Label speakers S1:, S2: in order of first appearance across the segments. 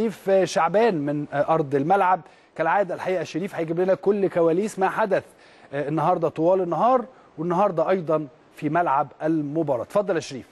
S1: شريف شعبان من ارض الملعب كالعاده الحقيقه شريف هيجيب لنا كل كواليس ما حدث آه، النهارده طوال النهار والنهارده ايضا في ملعب المباراه اتفضل يا شريف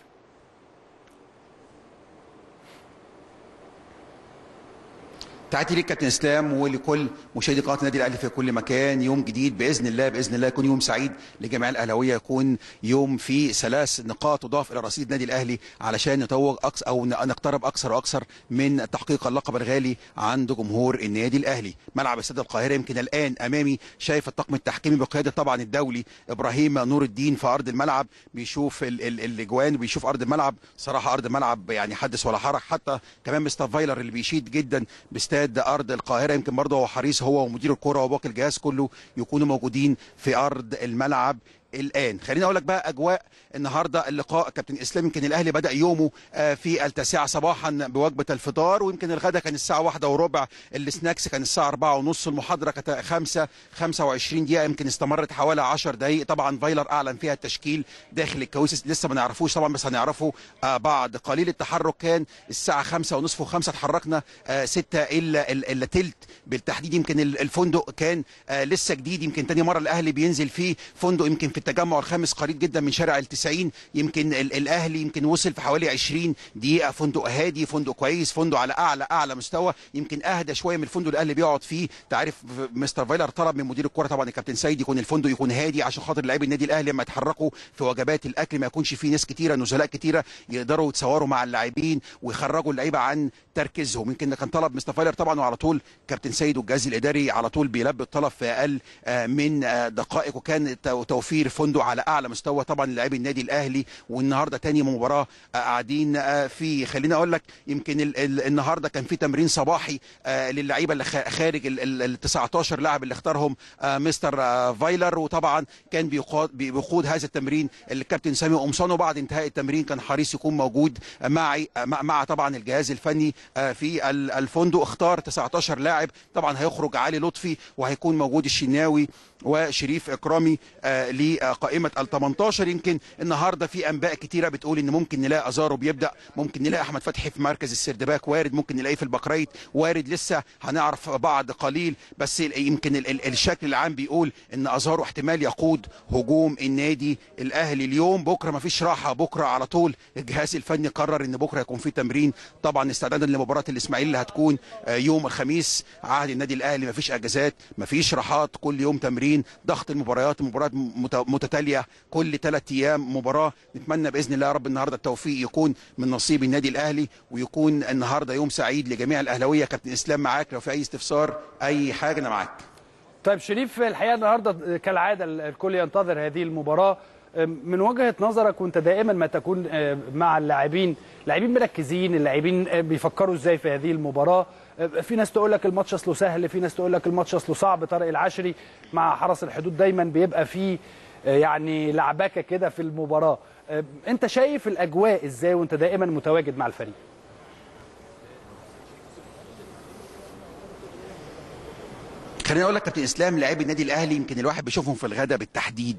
S2: تحياتي لك كابتن اسلام ولكل مشاهدي قناه النادي الاهلي في كل مكان يوم جديد باذن الله باذن الله يكون يوم سعيد لجميع الاهلاويه يكون يوم فيه ثلاث نقاط تضاف الى رصيد النادي الاهلي علشان نتوج اكثر او نقترب اكثر واكثر من تحقيق اللقب الغالي عند جمهور النادي الاهلي ملعب استاد القاهره يمكن الان امامي شايف الطاقم التحكيمي بقياده طبعا الدولي ابراهيم نور الدين في ارض الملعب بيشوف الاجوان وبيشوف ارض الملعب صراحه ارض الملعب يعني حدث ولا حرج حتى كمان مستر فايلر اللي بيشيد جدا بستاد استاد ارض القاهره يمكن برضه هو حريص هو ومدير الكوره وباقي الجهاز كله يكونوا موجودين في ارض الملعب الان خليني اقول لك بقى اجواء النهارده اللقاء كابتن اسلام يمكن الاهلي بدا يومه آه، في التاسعه صباحا بوجبه الفطار ويمكن الغداء كان الساعه واحدة وربع السناكس كان الساعه أربعة ونص المحاضره كانت 5 25 دقيقه يمكن استمرت حوالي 10 دقائق طبعا فايلر اعلن فيها التشكيل داخل الكواليس لسه ما نعرفوش طبعا بس هنعرفه آه، بعد قليل التحرك كان الساعه خمسة ونص و5 اتحركنا 6 آه، الا الا ثلث بالتحديد يمكن الفندق كان لسه جديد يمكن ثاني مره الاهلي بينزل فيه فندق يمكن في التجمع الخامس قريب جدا من شارع التسعين يمكن الاهلي يمكن وصل في حوالي 20 دقيقه فندق هادي فندق كويس فندق على اعلى اعلى مستوى يمكن اهدى شويه من الفندق الاهلي بيقعد فيه تعرف مستر فايلر طلب من مدير الكوره طبعا الكابتن سيد يكون الفندق يكون هادي عشان خاطر لاعبي النادي الاهلي لما يتحركوا في وجبات الاكل ما يكونش فيه ناس كتيره نزلاء كتيره يقدروا يتصوروا مع اللاعبين ويخرجوا اللعيبه عن تركيزهم يمكن كان طلب مستر فايلر طبعا وعلى طول كابتن سيد والجهاز الاداري على طول بيلبي الطلب في اقل آه، من آه، دقائق وكان توفير فندق على اعلى مستوى طبعا لاعبي النادي الاهلي والنهارده تاني مباراه آه، قاعدين آه، في خليني اقول لك يمكن النهارده كان في تمرين صباحي آه، للعيبه اللي خارج ال 19 لاعب اللي اختارهم مستر فايلر وطبعا كان بيقود هذا التمرين الكابتن سامي قمصان وبعد انتهاء التمرين كان حريص يكون موجود معي مع طبعا الجهاز الفني في الفندق اختار 19 لاعب طبعا هيخرج علي لطفي وهيكون موجود الشناوي وشريف اكرامي آه قائمه ال 18 يمكن النهارده في انباء كتيره بتقول ان ممكن نلاقي ازارو بيبدا ممكن نلاقي احمد فتحي في مركز السردباك وارد ممكن نلاقيه في البقريت وارد لسه هنعرف بعد قليل بس يمكن الشكل العام بيقول ان ازارو احتمال يقود هجوم النادي الاهلي اليوم بكره مفيش راحه بكره على طول الجهاز الفني قرر ان بكره يكون في تمرين طبعا استعدادا لمباراه الاسماعيلي اللي هتكون آه، يوم الخميس عهد النادي الاهلي مفيش اجازات مفيش راحات كل يوم تمرين ضغط المباريات مباريات متتاليه كل ثلاث ايام مباراه نتمنى باذن الله يا رب النهارده التوفيق يكون من نصيب النادي الاهلي ويكون النهارده يوم سعيد لجميع الاهلاويه كابتن اسلام معاك لو في اي استفسار اي حاجه انا معاك طيب شريف الحقيقه
S1: النهارده كالعاده الكل ينتظر هذه المباراه من وجهه نظرك وانت دائما ما تكون مع اللاعبين لاعبين مركزين اللاعبين بيفكروا ازاي في هذه المباراه في ناس تقول لك الماتش اصله سهل في ناس تقول لك الماتش اصله صعب طارق العشري مع حرس الحدود دايما بيبقى فيه آه، يعني لعبكه كده في المباراه آه، انت شايف الاجواء ازاي وانت دائما متواجد مع الفريق
S2: خليني اقول لك كابتن اسلام لاعبي النادي الاهلي يمكن الواحد بيشوفهم في الغداء بالتحديد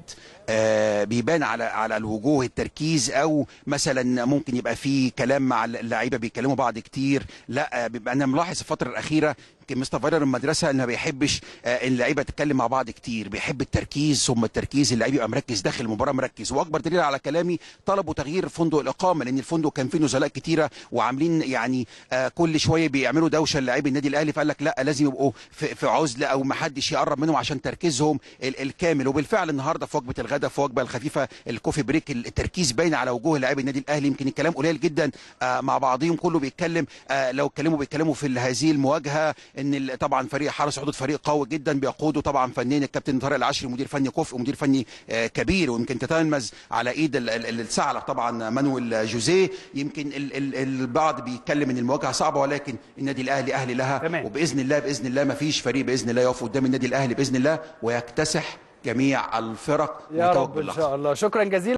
S2: آه بيبان على على الوجوه التركيز او مثلا ممكن يبقى في كلام مع اللعيبه بيكلموا بعض كتير لا آه، بيبقى انا ملاحظ الفتره الاخيره مستر فايلر المدرسه انه ما بيحبش آه، اللعيبه تتكلم مع بعض كتير بيحب التركيز ثم التركيز اللعيب يبقى مركز داخل المباراه مركز واكبر دليل على كلامي طلبوا تغيير فندق الاقامه لان الفندق كان فيه نزلاء كتيره وعاملين يعني آه، كل شويه بيعملوا دوشه للاعيب النادي الاهلي فقال لك لا لازم يبقوا في عزله او ما حدش يقرب منهم عشان تركيزهم الكامل وبالفعل النهارده في وجبه الغداء في وجبه الخفيفه الكوفي بريك التركيز باين على وجوه لاعبي النادي الاهلي يمكن الكلام قليل جدا آه، مع بعضهم كله بيتكلم لو اتكلموا بيتكلموا في هذه المواجهه ان طبعا فريق حرس حدود فريق قوي جدا بيقوده طبعا فنيا الكابتن طارق العشري مدير فني كفء ومدير فني آه، كبير ويمكن تتلمذ على ايد الثعلب طبعا مانويل جوزيه يمكن البعض بيتكلم ان المواجهه صعبه ولكن النادي الاهلي اهلي لها تمام. وباذن الله باذن الله ما فيش فريق باذن الله يقف قدام النادي الاهلي باذن الله ويكتسح جميع الفرق يا رب ان شاء الله شكرا جزيلا